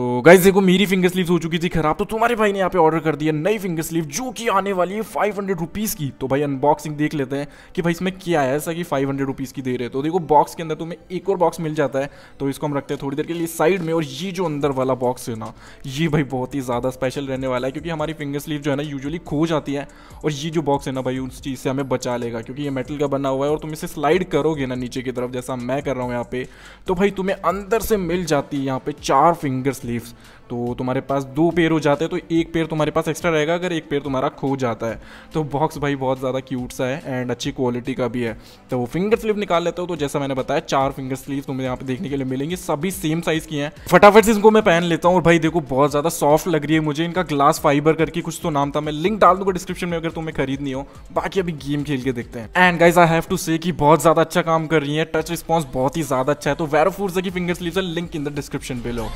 तो गाइज देखो मेरी फिंगर स्लीव हो चुकी थी खराब तो तुम्हारे भाई ने यहाँ पे ऑर्डर कर दिया नई फिंगर स्लीव जो कि आने वाली है फाइव हंड्रेड रुपीज़ की तो भाई अनबॉक्सिंग देख लेते हैं कि भाई इसमें क्या है ऐसा कि फाइव हंड्रेड रुपीज़ की दे रहे तो देखो बॉक्स के अंदर तुम्हें एक और बॉक्स मिल जाता है तो इसको हम रखते हैं थोड़ी देर के लिए साइड में और ये जो अंदर वाला बॉक्स है ना ये भाई बहुत ही ज़्यादा स्पेशल रहने वाला है क्योंकि हमारी फिंगर स्लीव जो है ना यूजली खो जाती है और ये जो बॉक्स है ना भाई उस चीज़ से हमें बचा लेगा क्योंकि ये मेटल का बना हुआ है और तुम इसे स्लाइड करोगे ना नीचे की तरफ जैसा मैं कर रहा हूँ यहाँ पे तो भाई तुम्हें अंदर से मिल जाती है यहाँ पे चार फिंगर स्लीव्स तो तुम्हारे पास दो पेयर हो जाते हैं तो एक पेयर तुम्हारे पास एक्स्ट्रा रहेगा अगर एक पेयर तुम्हारा खो जाता है तो बॉक्स भाई बहुत ज़्यादा क्यूट सा है एंड अच्छी क्वालिटी का भी है तो वो फिंगर स्लीव निकाल लेते हो तो जैसा मैंने बताया चार फिंगर स्लीव तुम्हें यहाँ पे देखने के लिए मिलेंगे सभी सेम साइज़ की हैं फटाफट से इनको मैं पहन लेता हूँ और भाई देखो बहुत ज़्यादा सॉफ्ट लग रही है मुझे इनका ग्लास फाइबर करके कुछ तो नाम था मैं लिंक डाल दूंगा डिस्क्रिप्शन में अगर तुम्हें खरीदनी हो बाकी अभी गेम खेल के देखते हैं and guys I have to say कि बहुत ज़्यादा अच्छा काम कर रही है टच रिस्पॉन्स बहुत ही ज़्यादा अच्छा है तो वेरो फोर्स की finger sleeve link in the description पे लो